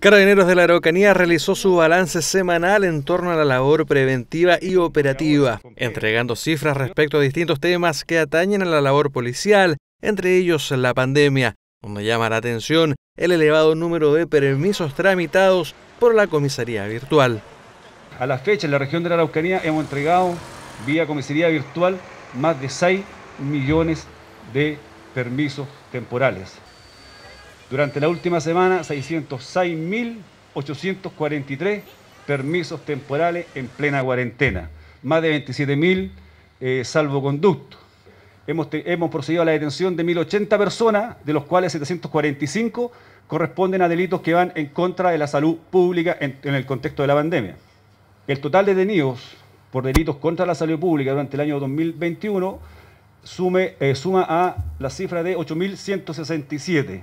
Carabineros de la Araucanía realizó su balance semanal en torno a la labor preventiva y operativa, entregando cifras respecto a distintos temas que atañen a la labor policial, entre ellos la pandemia, donde llama la atención el elevado número de permisos tramitados por la comisaría virtual. A la fecha, en la región de la Araucanía hemos entregado vía comisaría virtual más de 6 millones de permisos temporales. Durante la última semana, 606.843 permisos temporales en plena cuarentena, más de 27.000 eh, salvoconductos. Hemos, procedido a la detención de 1.080 personas, de los cuales 745 corresponden a delitos que van en contra de la salud pública en, el contexto de la pandemia. El total de detenidos por delitos contra la salud pública durante el año 2021 eh, suma a la cifra de 8.167.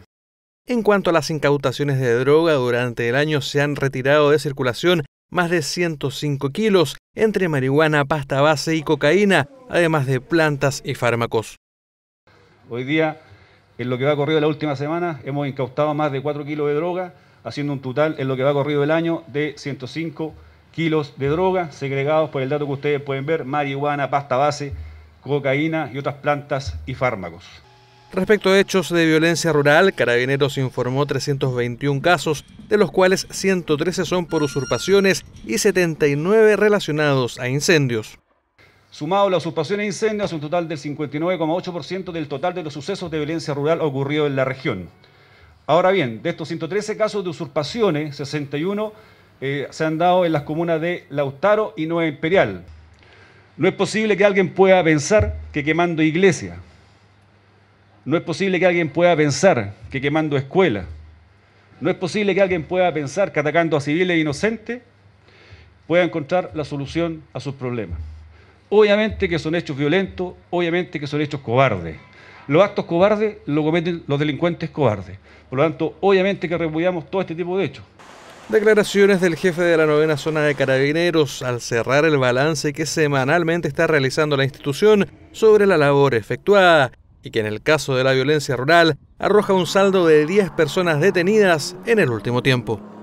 En cuanto a las incautaciones de droga, durante el año se han retirado de circulación más de 105 kilos entre marihuana, pasta base y cocaína, además de plantas y fármacos. Hoy día, en lo que va corrido la última semana, hemos incautado más de 4 kilos de droga, haciendo un total en lo que va corrido el año de 105 kilos de droga, segregados por el dato que ustedes pueden ver, marihuana, pasta base, cocaína y otras plantas y fármacos. Respecto a hechos de violencia rural, Carabineros informó 321 casos, de los cuales 113 son por usurpaciones y 79 relacionados a incendios. Sumado a la e incendios, un total del 59,8% del total de los sucesos de violencia rural ocurrido en la región. Ahora bien, de estos 113 casos de usurpaciones, 61 eh, se han dado en las comunas de Lautaro y Nueva Imperial. No es posible que alguien pueda pensar que quemando iglesia. No es posible que alguien pueda pensar que quemando escuelas, no es posible que alguien pueda pensar que atacando a civiles inocentes pueda encontrar la solución a sus problemas. Obviamente que son hechos violentos, obviamente que son hechos cobardes. Los actos cobardes lo cometen los delincuentes cobardes. Por lo tanto, obviamente que repudiamos todo este tipo de hechos. Declaraciones del jefe de la novena zona de carabineros al cerrar el balance que semanalmente está realizando la institución sobre la labor efectuada y que en el caso de la violencia rural arroja un saldo de 10 personas detenidas en el último tiempo.